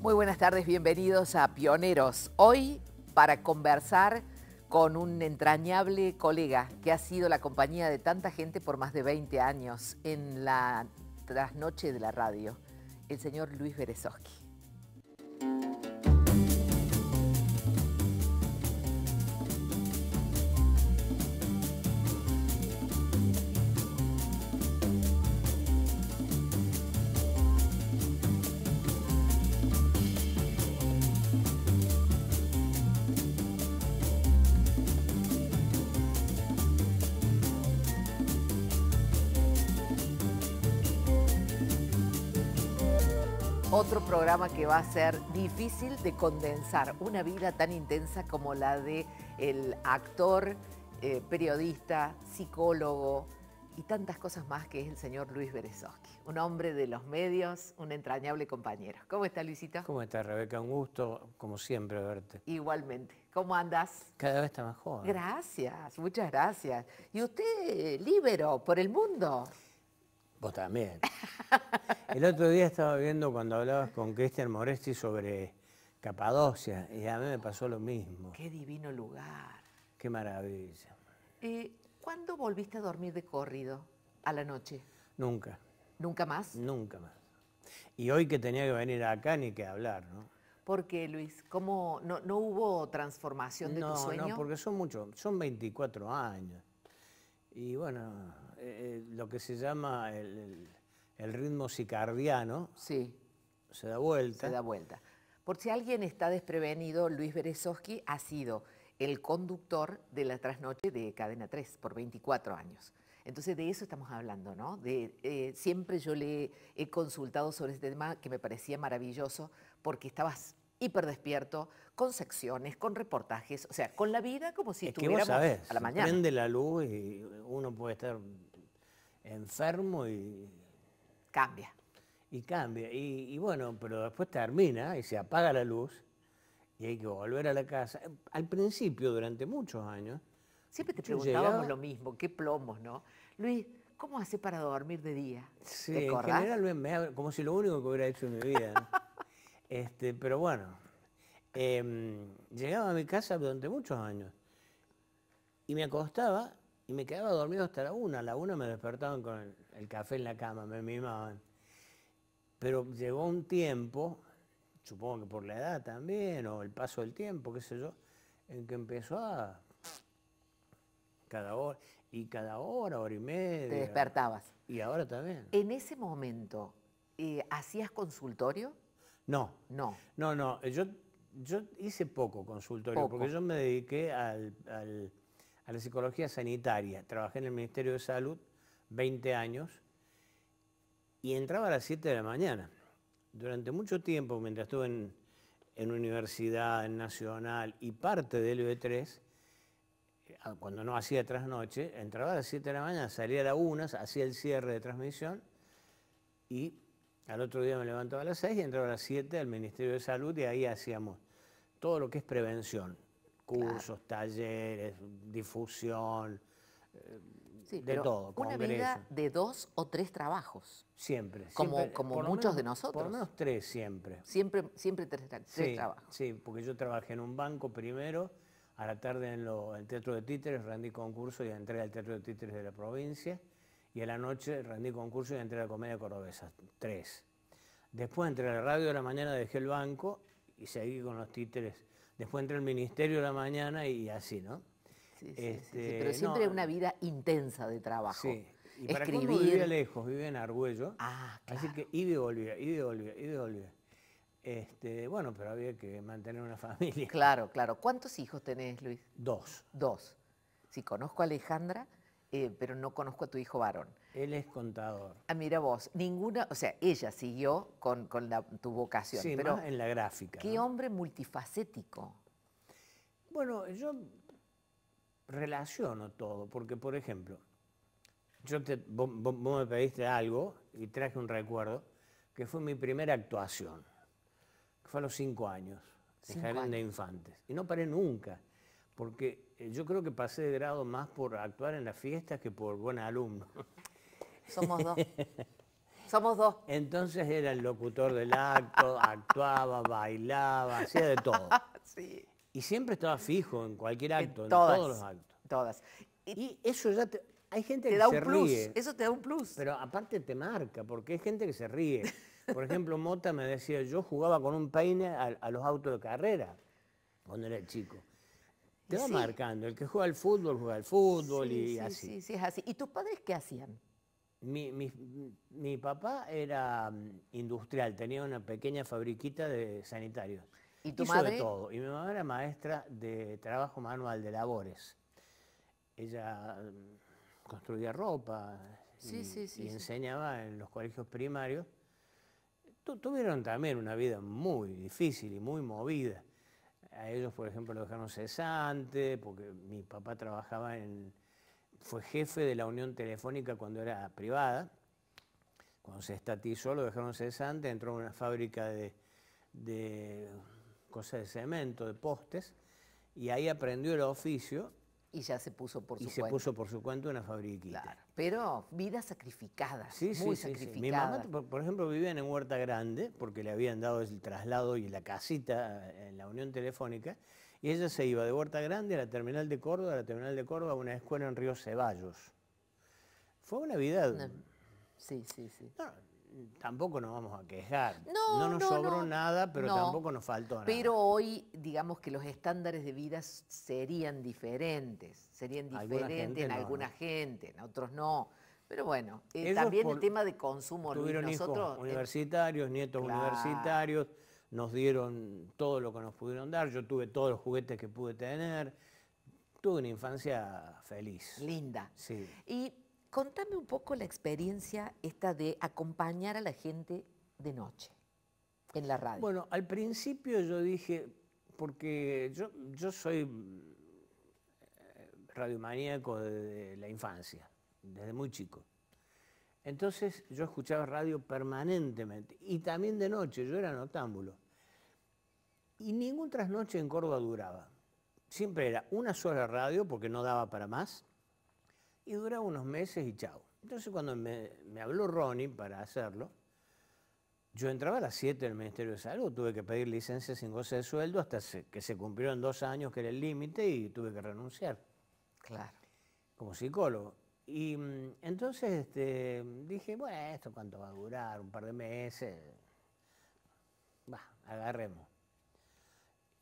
Muy buenas tardes, bienvenidos a Pioneros. Hoy para conversar con un entrañable colega que ha sido la compañía de tanta gente por más de 20 años en la trasnoche de la radio, el señor Luis Berezovsky. Otro programa que va a ser difícil de condensar una vida tan intensa como la de el actor, eh, periodista, psicólogo y tantas cosas más que es el señor Luis Berezovsky, un hombre de los medios, un entrañable compañero. ¿Cómo está Luisito? ¿Cómo está Rebeca? Un gusto, como siempre, verte. Igualmente. ¿Cómo andas? Cada vez está mejor. Gracias, muchas gracias. Y usted, eh, libero por el mundo. Vos también. El otro día estaba viendo cuando hablabas con Cristian Moresti sobre Capadocia y a mí me pasó lo mismo. Qué divino lugar. Qué maravilla. Eh, ¿Cuándo volviste a dormir de corrido a la noche? Nunca. ¿Nunca más? Nunca más. Y hoy que tenía que venir acá ni que hablar, ¿no? ¿Por qué, Luis? ¿Cómo, no, hubo transformación de tu sueño? No, porque son muchos, son 24 años. Y bueno, eh, eh, lo que se llama el el ritmo sicardiano sí. se da vuelta. Se da vuelta. Por si alguien está desprevenido, Luis Berezovsky ha sido el conductor de la trasnoche de Cadena 3 por 24 años. Entonces de eso estamos hablando, ¿no? De, eh, siempre yo le he consultado sobre este tema que me parecía maravilloso porque estabas hiper despierto, con secciones, con reportajes, o sea, con la vida como si estuviéramos a la mañana. Prende la luz y uno puede estar enfermo y Cambia. Y cambia. Y, bueno, pero después termina y se apaga la luz y hay que volver a la casa. Al principio, durante muchos años. Siempre te preguntábamos lo mismo, qué plomos, ¿no? Luis, ¿cómo hace para dormir de día? Sí, en como si lo único que hubiera hecho en mi vida. este, pero bueno, em, llegaba a mi casa durante muchos años y me acostaba y me quedaba dormido hasta la una. A la una me despertaban con el el café en la cama, me mimaban. Pero llegó un tiempo, supongo que por la edad también, o el paso del tiempo, qué sé yo, en que empezó a... Cada hora, y cada hora, hora y media. Te despertabas. Y ahora también. En ese momento, eh, ¿hacías consultorio? No. No. No, no. Yo, yo hice poco consultorio, porque yo me dediqué a la psicología sanitaria. Trabajé en el Ministerio de Salud 20 años, y entraba a las 7 de la mañana. Durante mucho tiempo, mientras estuve en, en universidad, Nacional y parte del e 3 ah, cuando no hacía trasnoche, entraba a las 7 de la mañana, salía a las 1, hacía el cierre de transmisión y al otro día me levantaba a las 6 y entraba a las 7 al Ministerio de Salud y ahí hacíamos todo lo que es prevención, cursos, talleres, difusión, eh, de todo. Una vida de dos o tres trabajos. Siempre. Como, como muchos de nosotros. Por lo menos tres siempre. Siempre, siempre tres, trabajos. Sí, porque yo trabajé en un banco primero, a la tarde en, en el Teatro de Títeres, rendí concurso y entré al Teatro de Títeres de la provincia, y a la noche rendí concurso y entré a la Comedia Cordobesa, tres. Después entré a la radio de la mañana, dejé el banco y seguí con los títeres. Después entré al Ministerio de la mañana y así, ¿no? este, Pero siempre una vida intensa de trabajo. Sí. Y para Escribir... vivía lejos, Vive en Argüello. Ah, claro. Así que iba y volvía, iba y volvía, iba y volvía. Este, bueno, pero había que mantener una familia. Claro, claro. ¿Cuántos hijos tenés, Luis? Dos. Dos. Sí, conozco a Alejandra, eh, pero no conozco a tu hijo varón. Él es contador. Ah, mira vos, ninguna, o sea, ella siguió con, tu vocación. pero en la gráfica. Qué hombre multifacético. Bueno, yo relaciono todo, porque por ejemplo, yo te, vos, me pediste algo y traje un recuerdo, que fue mi primera actuación, que fue a los cinco años, en Jardín de Infantes. Y no paré nunca, porque eh, yo creo que pasé de grado más por actuar en las fiestas que por buen alumno. Somos dos. Somos dos. Entonces era el locutor del acto, actuaba, bailaba, hacía de todo. Sí. Y siempre estaba fijo en cualquier acto, en, todos los actos. Todas. Y, eso ya te, hay gente que da se un plus, Eso te da un plus. Pero aparte te marca, porque hay gente que se ríe. Por ejemplo, Mota me decía, yo jugaba con un peine a, los autos de carrera cuando era chico. Te va marcando, el que juega al fútbol, juega al fútbol y así. Sí, sí, es así. ¿Y tus padres qué hacían? Mi, mi papá era mm, industrial, tenía una pequeña fabriquita de sanitarios. ¿Y tu madre? todo. Y mi mamá era maestra de trabajo manual, de labores. Ella mm, construía ropa y, enseñaba en los colegios primarios. tuvieron también una vida muy difícil y muy movida. A ellos, por ejemplo, lo dejaron cesante, porque mi papá trabajaba en. fue jefe de la Unión Telefónica cuando era privada. Cuando se estatizó, lo dejaron cesante, entró a una fábrica de cosas de cemento, de postes, y ahí aprendió el oficio. Y ya se puso por su cuenta. Y se puso por su cuenta una fabriquita. pero vidas sacrificadas, sí, muy sí, Mi mamá, por, ejemplo, vivía en Huerta Grande, porque le habían dado el traslado y la casita eh, en la Unión Telefónica, y ella se iba de Huerta Grande a la terminal de Córdoba, a la terminal de Córdoba, a una escuela en Río Ceballos. Fue una vida... Sí, sí, sí tampoco nos vamos a quejar. No, nos sobró nada, pero tampoco nos faltó nada. Pero hoy, digamos que los estándares de vida serían diferentes, serían diferentes en alguna gente, en otros no. Pero bueno, eh, también el tema de consumo. Tuvieron nosotros, eh, universitarios, nietos universitarios, nos dieron todo lo que nos pudieron dar. Yo tuve todos los juguetes que pude tener. Tuve una infancia feliz. Linda. Sí. Y Contame un poco la experiencia esta de acompañar a la gente de noche en la radio. Bueno, al principio yo dije, porque yo, soy eh, radiomaníaco desde la infancia, desde muy chico. Entonces yo escuchaba radio permanentemente y también de noche, yo era notámbulo. Y ningún trasnoche en Córdoba duraba. Siempre era una sola radio porque no daba para más y duraba unos meses y chao. Entonces cuando me, habló Ronnie para hacerlo, yo entraba a las 7 del Ministerio de Salud, tuve que pedir licencia sin goce de sueldo hasta que se cumplieron dos años, que era el límite, y tuve que renunciar. Claro. Como psicólogo. Y mm, entonces este, dije, bueno, esto cuánto va a durar, un par de meses. Va, agarremos.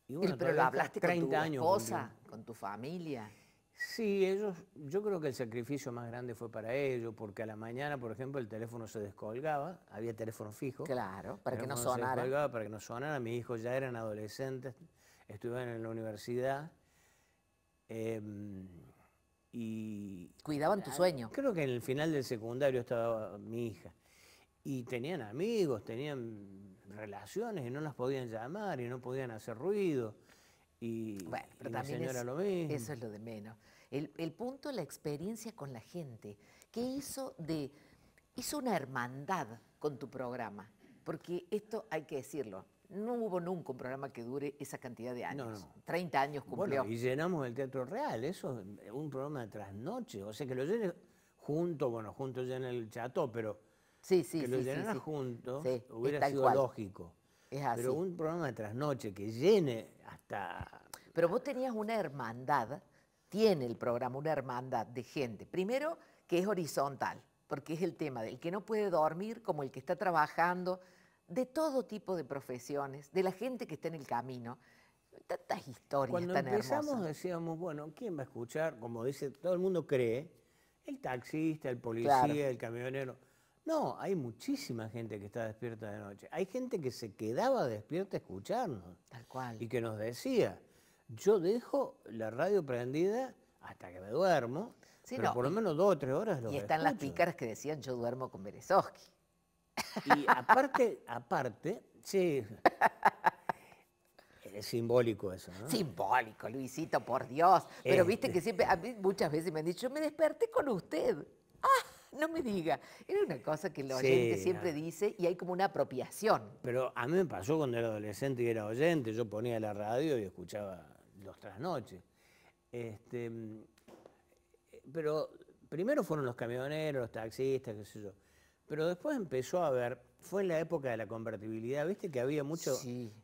Y bueno, pero lo hablaste con tu esposa, con tu familia. Sí, ellos, yo creo que el sacrificio más grande fue para ellos, porque a la mañana, por ejemplo, el teléfono se descolgaba, había teléfono fijo. Claro, para que no sonara. Se descolgaba para que no sonara. Mis hijos ya eran adolescentes, estuvieron en la universidad. Em, y Cuidaban tu ah, sueño. Creo que en el final del secundario estaba mi hija. Y tenían amigos, tenían relaciones y no las podían llamar y no podían hacer ruido. Y, bueno, también señora lo mismo. Eso es lo de menos. El, el punto, la experiencia con la gente, ¿Qué hizo de hizo una hermandad con tu programa, porque esto hay que decirlo, no hubo nunca un programa que dure esa cantidad de años. No, 30 años cumplió. Bueno, y llenamos el Teatro Real, eso es un programa de trasnoche. O sea, que lo llenes junto, bueno, junto llena el cható pero sí, sí, que sí, lo llenaras junto hubiera sido lógico. Es así. Pero un programa de trasnoche que llene pero vos tenías una hermandad, tiene el programa una hermandad de gente. Primero, que es horizontal, porque es el tema del que no puede dormir, como el que está trabajando, de todo tipo de profesiones, de la gente que está en el camino. Tantas historias Cuando empezamos decíamos, bueno, ¿quién va a escuchar? Como dice, todo el mundo cree, el taxista, el policía, el camionero. No, hay muchísima gente que está despierta de noche. Hay gente que se quedaba despierta a escucharnos. Tal cual. Y que nos decía, yo dejo la radio prendida hasta que me duermo, pero por lo menos dos o tres horas lo Y están las pícaras que decían, yo duermo con Berezovsky. Y aparte, aparte, sí, es simbólico eso, ¿no? Simbólico, Luisito, por Dios. Pero viste este. que siempre, a muchas veces me han dicho, yo me desperté con usted. ¡Ah! No me diga. Era una cosa que el oyente siempre dice y hay como una apropiación. Pero a mí me pasó cuando era adolescente y era oyente. Yo ponía la radio y escuchaba los trasnoches. Este, mm, pero primero fueron los camioneros, los taxistas, qué sé yo. Pero después empezó a haber, fue en la época de la convertibilidad, viste que había mucho,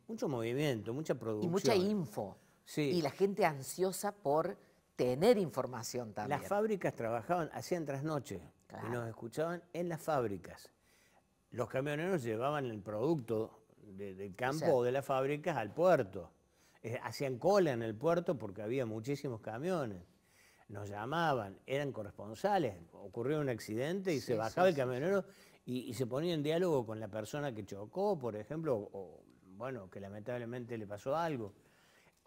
mucho movimiento, mucha producción. Y mucha info. Y la gente ansiosa por tener información también. Las fábricas trabajaban, hacían trasnoche. Y nos escuchaban en las fábricas. Los camioneros llevaban el producto del campo o, de las fábricas al puerto. Eh, hacían cola en el puerto porque había muchísimos camiones. Nos llamaban, eran corresponsales. Ocurrió un accidente y se bajaba el camionero y, se ponía en diálogo con la persona que chocó, por ejemplo, o, bueno, que lamentablemente le pasó algo.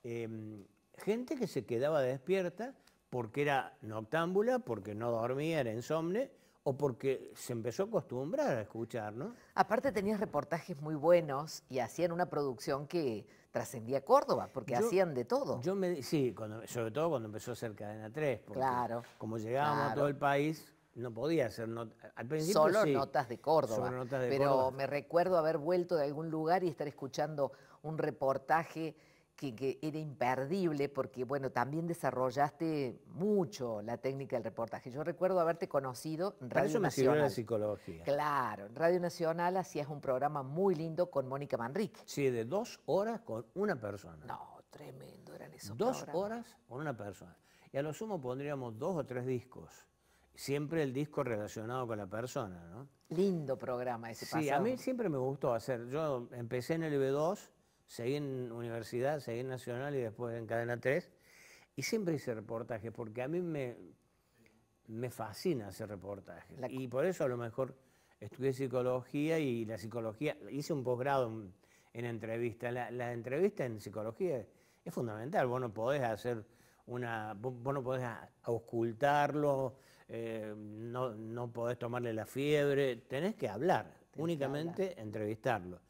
Em, gente que se quedaba despierta porque era noctámbula, porque no dormía, era insomne, o porque se empezó a acostumbrar a escuchar, ¿no? Aparte tenías reportajes muy buenos y hacían una producción que trascendía Córdoba, porque hacían de todo. Yo me, sí, sobre todo cuando empezó a ser Cadena 3, porque claro, como llegábamos a todo el país, no podía hacer notas. Solo notas de Córdoba. pero me recuerdo haber vuelto de algún lugar y estar escuchando un reportaje que, era imperdible porque, bueno, también desarrollaste mucho la técnica del reportaje. Yo recuerdo haberte conocido en Radio Nacional. de psicología. Claro, en Radio Nacional hacías un programa muy lindo con Mónica Manrique. Sí, de dos horas con una persona. No, tremendo eran esos Dos horas con una persona. Y a lo sumo pondríamos dos o tres discos. Siempre el disco relacionado con la persona, ¿no? Lindo programa ese Sí, a mí siempre me gustó hacer. Yo empecé en el B2 seguí en universidad, seguí en Nacional y después en Cadena 3. Y siempre hice reportajes porque a mí me, me fascina hacer reportajes. Y por eso a lo mejor estudié psicología y la psicología, hice un posgrado en, entrevista. La, entrevista en psicología es fundamental, vos no podés hacer una, vos no podés ocultarlo eh, no, podés tomarle la fiebre, tenés que hablar, únicamente entrevistarlo.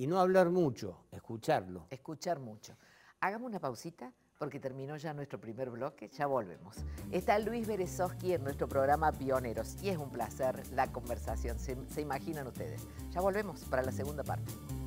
Y no hablar mucho, escucharlo. Escuchar mucho. Hagamos una pausita porque terminó ya nuestro primer bloque, ya volvemos. Está Luis Berezovsky en nuestro programa Pioneros y es un placer la conversación, se imaginan ustedes. Ya volvemos para la segunda parte.